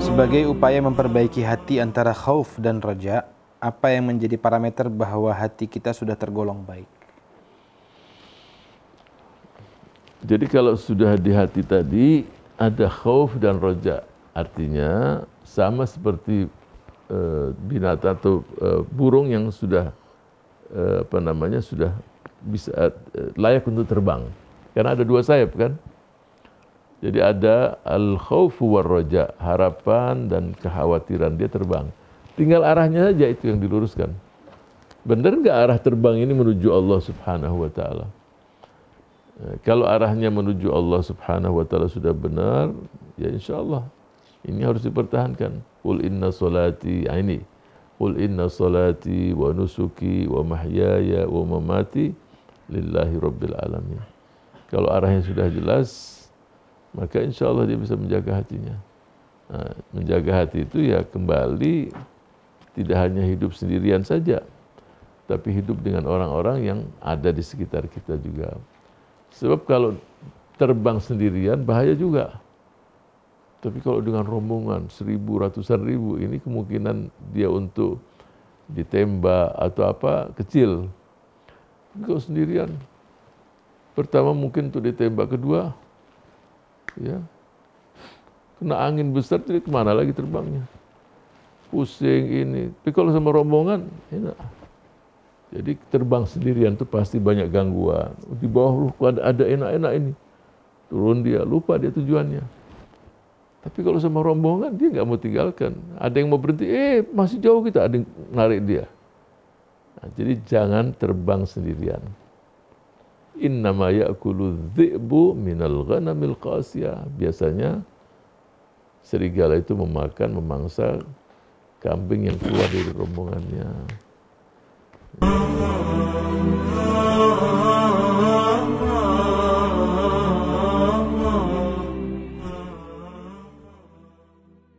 Sebagai upaya memperbaiki hati antara khauf dan raja, apa yang menjadi parameter bahwa hati kita sudah tergolong baik? Jadi kalau sudah di hati tadi ada khauf dan roja, artinya sama seperti uh, binatang atau uh, burung yang sudah uh, apa namanya sudah bisa eh, layak untuk terbang. Karena ada dua sayap kan. Jadi ada al-khawfu war roja harapan dan kekhawatiran dia terbang. Tinggal arahnya saja itu yang diluruskan. Benar nggak arah terbang ini menuju Allah Subhanahu wa taala? Eh, kalau arahnya menuju Allah Subhanahu wa taala sudah benar, ya insya Allah ini harus dipertahankan. Qul inna salati ah, ini. Qul inna salati wa nusuki wa mahyaya wa mamati lillahi rabbil alamin. Kalau arahnya sudah jelas, maka insya Allah dia bisa menjaga hatinya. Nah, menjaga hati itu ya kembali tidak hanya hidup sendirian saja, tapi hidup dengan orang-orang yang ada di sekitar kita juga. Sebab kalau terbang sendirian bahaya juga. Tapi kalau dengan rombongan seribu, ratusan ribu, ini kemungkinan dia untuk ditembak atau apa kecil engkau sendirian. Pertama mungkin tuh ditembak, kedua ya kena angin besar jadi kemana lagi terbangnya pusing ini tapi kalau sama rombongan enak jadi terbang sendirian itu pasti banyak gangguan di bawah lu ada ada enak-enak ini turun dia lupa dia tujuannya tapi kalau sama rombongan dia nggak mau tinggalkan ada yang mau berhenti eh masih jauh kita ada yang narik dia Nah, jadi jangan terbang sendirian. Innama ya'kulu dhi'bu minal ghanamil qasiyah. Biasanya serigala itu memakan, memangsa kambing yang keluar dari rombongannya.